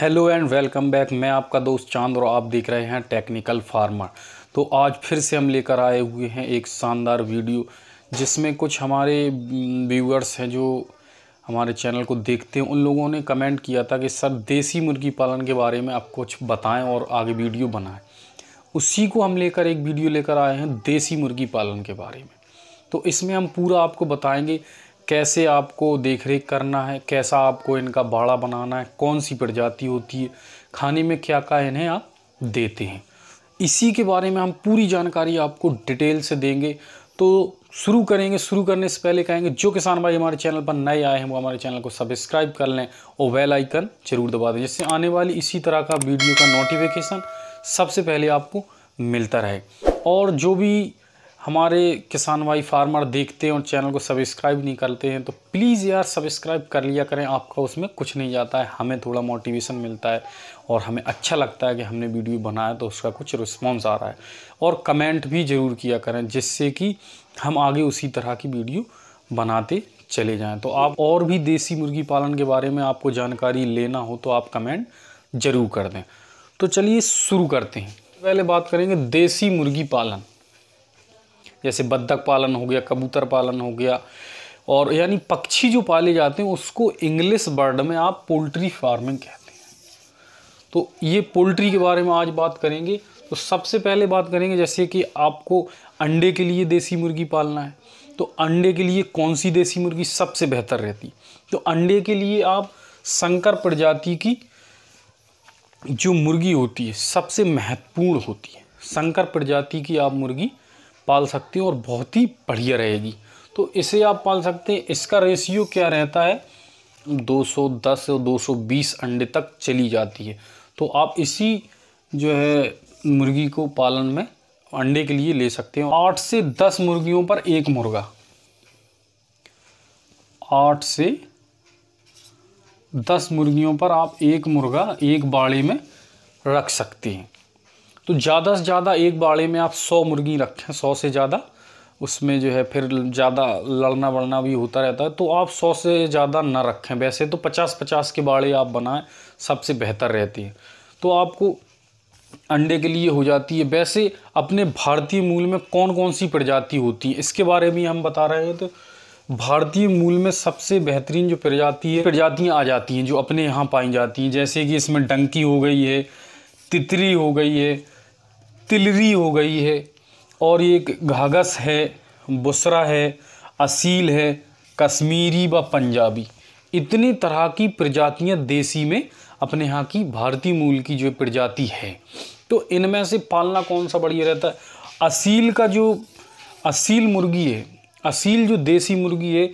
hello and welcome back मैं आपका दोस्त चांद और आप देख रहे हैं टेक्निकल फार्मर तो आज फिर से हम लेकर आए हुए हैं एक शानदार वीडियो जिसमें कुछ हमारे व्यूअर्स हैं जो हमारे चैनल को देखते हैं उन लोगों ने कमेंट किया था कि सर देसी मुर्गी पालन के बारे में आप कुछ बताएं और आगे वीडियो बनाएं उसी को हम लेकर एक वीडियो लेकर आए हैं देसी मुर्गी पालन के बारे में तो इसमें हम पूरा आपको बताएँगे कैसे आपको देख रेख करना है कैसा आपको इनका बाड़ा बनाना है कौन सी प्रजाति होती है खाने में क्या क्या इन्हें आप देते हैं इसी के बारे में हम पूरी जानकारी आपको डिटेल से देंगे तो शुरू करेंगे शुरू करने से पहले कहेंगे जो किसान भाई हमारे चैनल पर नए आए हैं वो हमारे चैनल को सब्सक्राइब कर लें और वेल आइकन जरूर दबा दें जिससे आने वाली इसी तरह का वीडियो का नोटिफिकेशन सबसे पहले आपको मिलता रहे और जो भी हमारे किसान भाई फार्मर देखते हैं और चैनल को सब्सक्राइब नहीं करते हैं तो प्लीज़ यार सब्सक्राइब कर लिया करें आपका उसमें कुछ नहीं जाता है हमें थोड़ा मोटिवेशन मिलता है और हमें अच्छा लगता है कि हमने वीडियो बनाया तो उसका कुछ रिस्पॉन्स आ रहा है और कमेंट भी ज़रूर किया करें जिससे कि हम आगे उसी तरह की वीडियो बनाते चले जाएँ तो आप और भी देसी मुर्गी पालन के बारे में आपको जानकारी लेना हो तो आप कमेंट ज़रूर कर दें तो चलिए शुरू करते हैं पहले बात करेंगे देसी मुर्गी पालन जैसे बत्तख पालन हो गया कबूतर पालन हो गया और यानी पक्षी जो पाले जाते हैं उसको इंग्लिश वर्ड में आप पोल्ट्री फार्मिंग कहते हैं तो ये पोल्ट्री के बारे में आज बात करेंगे तो सबसे पहले बात करेंगे जैसे कि आपको अंडे के लिए देसी मुर्गी पालना है तो अंडे के लिए कौन सी देसी मुर्गी सबसे बेहतर रहती तो अंडे के लिए आप संकर प्रजाति की जो मुर्गी होती है सबसे महत्वपूर्ण होती है संकर प्रजाति की आप मुर्गी पाल सकते हैं और बहुत ही बढ़िया रहेगी तो इसे आप पाल सकते हैं इसका रेशियो क्या रहता है 210 से 220 अंडे तक चली जाती है तो आप इसी जो है मुर्गी को पालन में अंडे के लिए ले सकते हो आठ से दस मुर्गियों पर एक मुर्गा आठ से दस मुर्गियों पर आप एक मुर्गा एक बाड़े में रख सकते हैं तो ज़्यादा से ज़्यादा एक बाड़े में आप सौ मुर्गी रखें सौ से ज़्यादा उसमें जो है फिर ज़्यादा लड़ना वड़ना भी होता रहता है तो आप सौ से ज़्यादा ना रखें वैसे तो पचास पचास के बाड़े आप बनाएं सबसे बेहतर रहती हैं तो आपको अंडे के लिए हो जाती है वैसे अपने भारतीय मूल में कौन कौन सी प्रजाति होती है इसके बारे में हम बता रहे हैं तो भारतीय मूल में सबसे बेहतरीन जो प्रजाति है प्रजातियाँ आ जाती हैं जो अपने यहाँ पाई जाती हैं जैसे कि इसमें डंकी हो गई है तितरी हो गई है तिलरी हो गई है और ये घाघस है बुसरा है असील है कश्मीरी व पंजाबी इतनी तरह की प्रजातियाँ देसी में अपने यहाँ की भारतीय मूल की जो प्रजाति है तो इनमें से पालना कौन सा बढ़िया रहता है असील का जो असील मुर्गी है असील जो देसी मुर्गी है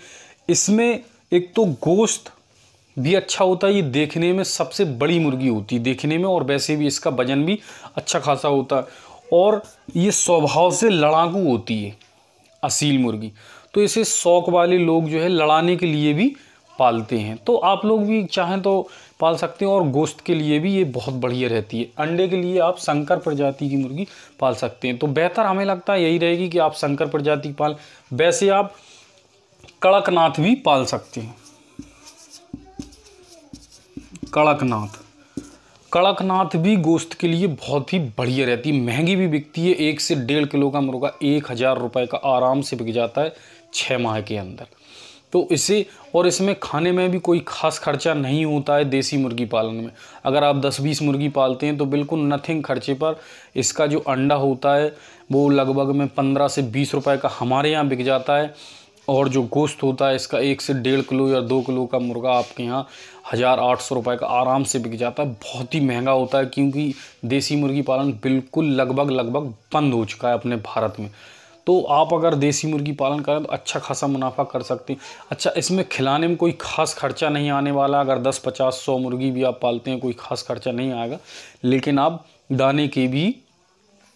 इसमें एक तो गोश्त भी अच्छा होता है ये देखने में सबसे बड़ी मुर्गी होती है देखने में और वैसे भी इसका वजन भी अच्छा खासा होता है और ये स्वभाव से लड़ाकू होती है असील मुर्गी तो इसे शौक वाले लोग जो है लड़ाने के लिए भी पालते हैं तो आप लोग भी चाहें तो पाल सकते हैं और गोश्त के लिए भी ये बहुत बढ़िया रहती है अंडे के लिए आप संकर प्रजाति की मुर्गी पाल सकते हैं तो बेहतर हमें लगता है यही रहेगी कि आप संकर प्रजाति पाल वैसे आप कड़कनाथ भी पाल सकते हैं कड़कनाथ कड़कनाथ भी गोश्त के लिए बहुत ही बढ़िया रहती है महंगी भी बिकती है एक से डेढ़ किलो का मुर्गा एक हज़ार रुपये का आराम से बिक जाता है छः माह के अंदर तो इसे और इसमें खाने में भी कोई खास खर्चा नहीं होता है देसी मुर्गी पालन में अगर आप 10-20 मुर्गी पालते हैं तो बिल्कुल नथिंग खर्चे पर इसका जो अंडा होता है वो लगभग में 15 से 20 रुपए का हमारे यहाँ बिक जाता है और जो गोश्त होता है इसका एक से डेढ़ किलो या दो किलो का मुर्गा आपके यहाँ हज़ार आठ सौ रुपये का आराम से बिक जाता है बहुत ही महंगा होता है क्योंकि देसी मुर्गी पालन बिल्कुल लगभग लगभग बंद हो चुका है अपने भारत में तो आप अगर देसी मुर्गी पालन करें तो अच्छा खासा मुनाफा कर सकते हैं अच्छा इसमें खिलाने में कोई खास खर्चा नहीं आने वाला अगर दस पचास सौ मुर्गी भी आप पालते हैं कोई खास खर्चा नहीं आएगा लेकिन आप दाने के भी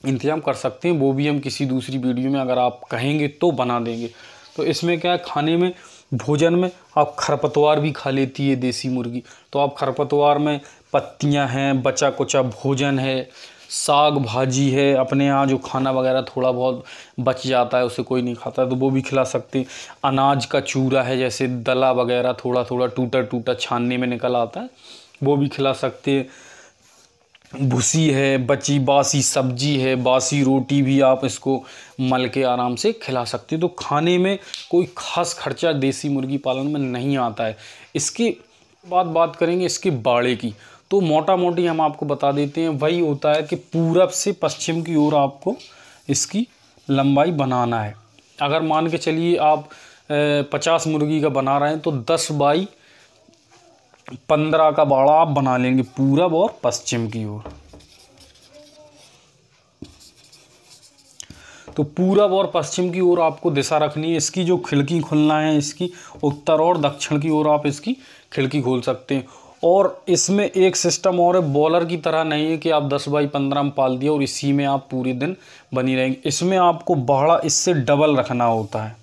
इंतज़ाम कर सकते हैं वो भी हम किसी दूसरी वीडियो में अगर आप कहेंगे तो बना देंगे तो इसमें क्या है खाने में भोजन में आप खरपतवार भी खा लेती है देसी मुर्गी तो आप खरपतवार में पत्तियां हैं बचा कुचा भोजन है साग भाजी है अपने यहाँ जो खाना वगैरह थोड़ा बहुत बच जाता है उसे कोई नहीं खाता तो वो भी खिला सकते अनाज का चूरा है जैसे दला वगैरह थोड़ा थोड़ा टूटा टूटा छानने में निकल आता है वो भी खिला सकते हैं भूसी है बची बासी सब्जी है बासी रोटी भी आप इसको मल के आराम से खिला सकते हो तो खाने में कोई ख़ास खर्चा देसी मुर्गी पालन में नहीं आता है इसके बाद बात करेंगे इसके बाड़े की तो मोटा मोटी हम आपको बता देते हैं वही होता है कि पूरब से पश्चिम की ओर आपको इसकी लंबाई बनाना है अगर मान के चलिए आप पचास मुर्गी का बना रहे हैं तो दस बाई पंद्रह का बाड़ा आप बना लेंगे पूरब और पश्चिम की ओर तो पूरब और पश्चिम की ओर आपको दिशा रखनी है इसकी जो खिड़की खुलना है इसकी उत्तर और दक्षिण की ओर आप इसकी खिड़की खोल सकते हैं और इसमें एक सिस्टम और है बॉलर की तरह नहीं है कि आप 10 बाई 15 में पाल दिया और इसी में आप पूरे दिन बनी रहेंगे इसमें आपको बाड़ा इससे डबल रखना होता है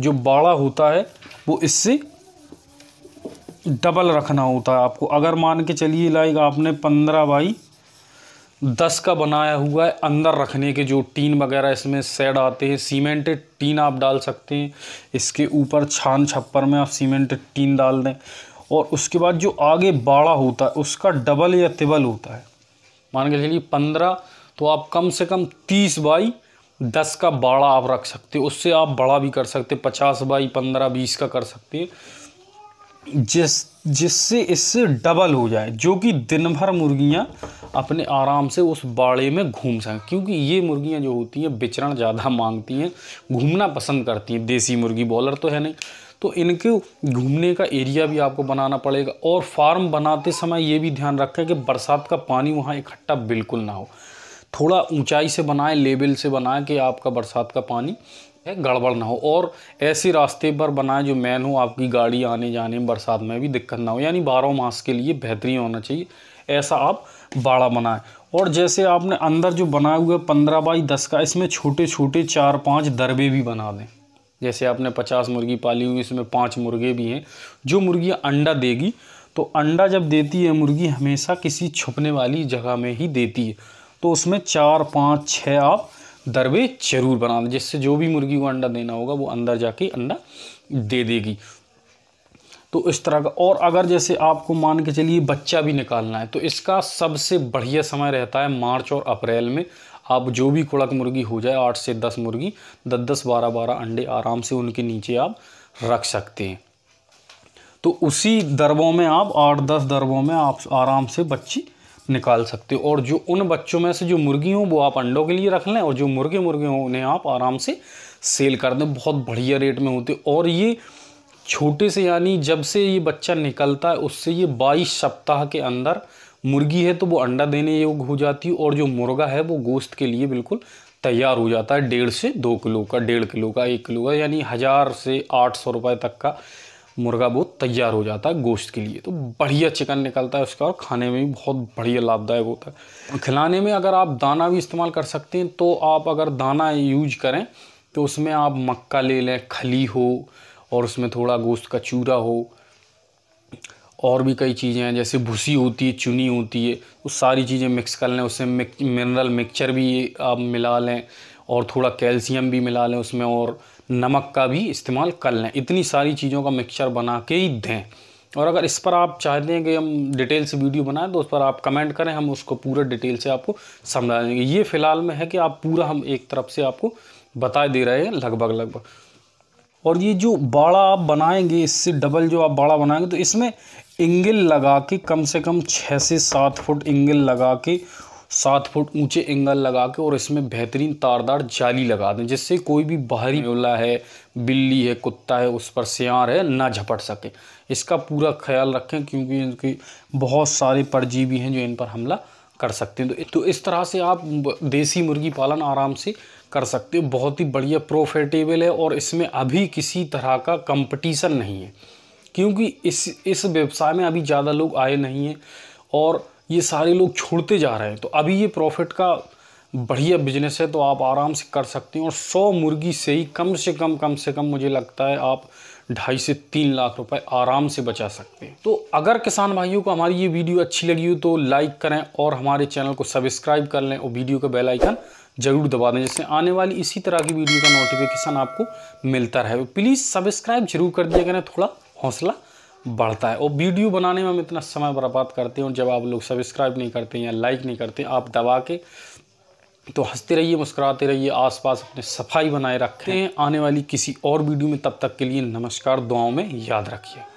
जो बाड़ा होता है वो इससे डबल रखना होता है आपको अगर मान के चलिए लाइक आपने पंद्रह बाई दस का बनाया हुआ है अंदर रखने के जो टीन वगैरह इसमें सेड आते हैं सीमेंटेड टीन आप डाल सकते हैं इसके ऊपर छान छप्पर में आप सीमेंटेड टीन डाल दें और उसके बाद जो आगे बाड़ा होता है उसका डबल या तिबल होता है मान के चलिए पंद्रह तो आप कम से कम तीस बाई दस का बाड़ा आप रख सकते हो उससे आप बड़ा भी कर सकते पचास बाई पंद्रह बीस का कर सकते हैं जिस जिससे इससे डबल हो जाए जो कि दिन भर मुर्गियाँ अपने आराम से उस बाड़े में घूम सकें क्योंकि ये मुर्गियाँ जो होती हैं विचरण ज़्यादा मांगती हैं घूमना पसंद करती हैं देसी मुर्गी बॉलर तो है नहीं तो इनके घूमने का एरिया भी आपको बनाना पड़ेगा और फार्म बनाते समय ये भी ध्यान रखें कि बरसात का पानी वहाँ इकट्ठा बिल्कुल ना हो थोड़ा ऊंचाई से बनाएं लेबल से बनाएं कि आपका बरसात का पानी है गड़बड़ ना हो और ऐसे रास्ते पर बनाए जो मैन हो आपकी गाड़ी आने जाने में बरसात में भी दिक्कत ना हो यानी बारह मास के लिए बेहतरीन होना चाहिए ऐसा आप बाड़ा बनाएं और जैसे आपने अंदर जो बनाए हुए पंद्रह बाई दस का इसमें छोटे छोटे चार पाँच दरबे भी बना दें जैसे आपने पचास मुर्गी पाली हुई इसमें पाँच मुर्गे भी हैं जो मुर्गियाँ अंडा देगी तो अंडा जब देती है मुर्गी हमेशा किसी छुपने वाली जगह में ही देती है तो उसमें चार पाँच छः आप दरबे जरूर बना दें जिससे जो भी मुर्गी को अंडा देना होगा वो अंदर जाके अंडा दे देगी तो इस तरह का और अगर जैसे आपको मान के चलिए बच्चा भी निकालना है तो इसका सबसे बढ़िया समय रहता है मार्च और अप्रैल में आप जो भी कुड़क मुर्गी हो जाए आठ से दस मुर्गी दस दस बारह बारह अंडे आराम से उनके नीचे आप रख सकते हैं तो उसी दरबों में आप आठ दस दरबों में आप आराम से बच्ची निकाल सकते हो और जो उन बच्चों में से जो मुर्गी हों वो आप अंडों के लिए रख लें और जो मुर्गे मुर्गे हों उन्हें आप आराम से सेल कर दें बहुत बढ़िया रेट में होते और ये छोटे से यानी जब से ये बच्चा निकलता है उससे ये बाईस सप्ताह के अंदर मुर्गी है तो वो अंडा देने योग्य हो जाती है और जो मुर्गा है वो गोश्त के लिए बिल्कुल तैयार हो जाता है डेढ़ से दो किलो का डेढ़ किलो का एक किलो का यानी हज़ार से आठ सौ रुपये तक का मुर्गा बहुत तैयार हो जाता है गोश्त के लिए तो बढ़िया चिकन निकलता है उसका और खाने में भी बहुत बढ़िया लाभदायक होता है खिलाने में अगर आप दाना भी इस्तेमाल कर सकते हैं तो आप अगर दाना यूज करें तो उसमें आप मक्का ले लें खली हो और उसमें थोड़ा गोश्त का चूरा हो और भी कई चीज़ें हैं जैसे भूसी होती है चुनी होती है वो तो सारी चीज़ें मिक्स कर लें उससे मिनरल मिक्सचर भी आप मिला लें और थोड़ा कैल्शियम भी मिला लें उसमें और नमक का भी इस्तेमाल कर लें इतनी सारी चीज़ों का मिक्सचर बना के ही दें और अगर इस पर आप चाहते हैं कि हम डिटेल से वीडियो बनाएं तो उस पर आप कमेंट करें हम उसको पूरा डिटेल से आपको समझा देंगे ये फ़िलहाल में है कि आप पूरा हम एक तरफ से आपको बता दे रहे हैं लगभग लगभग और ये जो बाड़ा आप बनाएंगे इससे डबल जो आप बाड़ा बनाएंगे तो इसमें इंगल लगा के कम से कम छः से सात फुट इंगल लगा के सात फुट ऊंचे एंगल लगा के और इसमें बेहतरीन तारदार जाली लगा दें जिससे कोई भी बाहरी ओला है बिल्ली है कुत्ता है उस पर सियार है ना झपट सके इसका पूरा ख्याल रखें क्योंकि इनके बहुत सारे परजीवी हैं जो इन पर हमला कर सकते हैं तो इस तरह से आप देसी मुर्गी पालन आराम से कर सकते हो बहुत ही बढ़िया प्रोफिटेबल है और इसमें अभी किसी तरह का कंपटीशन नहीं है क्योंकि इस इस व्यवसाय में अभी ज़्यादा लोग आए नहीं हैं और ये सारे लोग छोड़ते जा रहे हैं तो अभी ये प्रॉफिट का बढ़िया बिजनेस है तो आप आराम से कर सकते हैं और सौ मुर्गी से ही कम से कम कम से कम मुझे लगता है आप ढाई से तीन लाख रुपए आराम से बचा सकते हैं तो अगर किसान भाइयों को हमारी ये वीडियो अच्छी लगी हो तो लाइक करें और हमारे चैनल को सब्सक्राइब कर लें और वीडियो का बेल आइकन जरूर दबा दें जिससे आने वाली इसी तरह की वीडियो का नोटिफिकेशन आपको मिलता रहे प्लीज़ तो सब्सक्राइब जरूर कर दिया करें थोड़ा हौसला बढ़ता है और वीडियो बनाने में हम इतना समय बर्बाद करते हैं और जब आप लोग सब्सक्राइब नहीं करते या लाइक नहीं करते आप दबा के तो हंसते रहिए मुस्कुराते रहिए आसपास अपने सफाई बनाए रखते हैं आने वाली किसी और वीडियो में तब तक के लिए नमस्कार दुआओं में याद रखिए